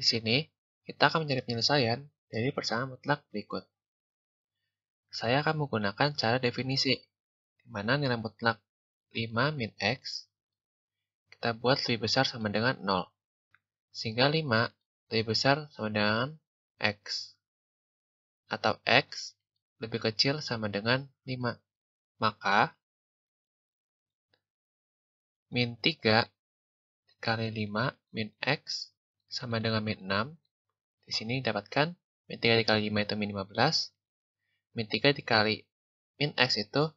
Di sini, kita akan mencari penyelesaian dari persamaan mutlak berikut. Saya akan menggunakan cara definisi, di mana nilai mutlak 5 min x kita buat lebih besar sama dengan 0. Sehingga 5 lebih besar sama dengan x. Atau x lebih kecil sama dengan 5. Maka, min 3 kali 5 min x sama dengan min 6. Di sini dapatkan min 3 dikali 5 itu min 15. Min 3 dikali min x itu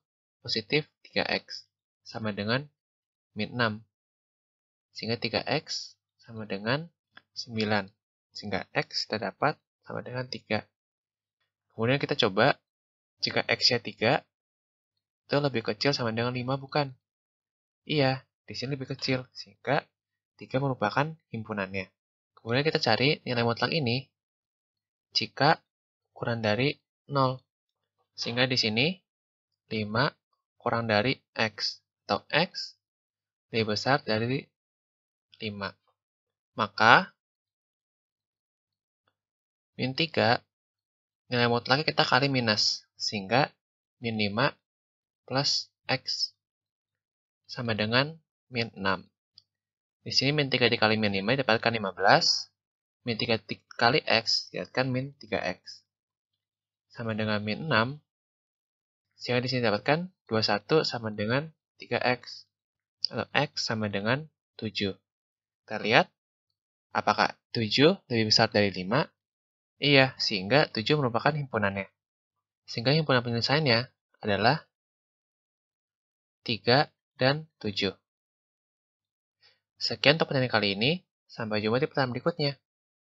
positif 3x sama dengan min 6. Sehingga 3x sama dengan 9. Sehingga x kita dapat sama dengan 3. Kemudian kita coba, jika x-nya 3, itu lebih kecil sama dengan 5, bukan? Iya, di sini lebih kecil, sehingga 3 merupakan himpunannya. Kemudian kita cari nilai mutlak ini jika kurang dari 0. Sehingga di sini 5 kurang dari X atau X lebih besar dari 5. Maka min 3 nilai mutlaknya kita kali minus sehingga min 5 plus X sama dengan min 6. Di sini min 3 dikali min 5 didapatkan 15. Min 3 dikali X didapatkan min 3X. Sama dengan min 6. Sehingga di sini dapatkan 21 sama dengan 3X. Atau X sama dengan 7. Kita lihat. Apakah 7 lebih besar dari 5? Iya, sehingga 7 merupakan himpunannya. Sehingga himpunan penyelesaiannya adalah 3 dan 7. Sekian untuk pertandingan kali ini, sampai jumpa di pertemuan berikutnya.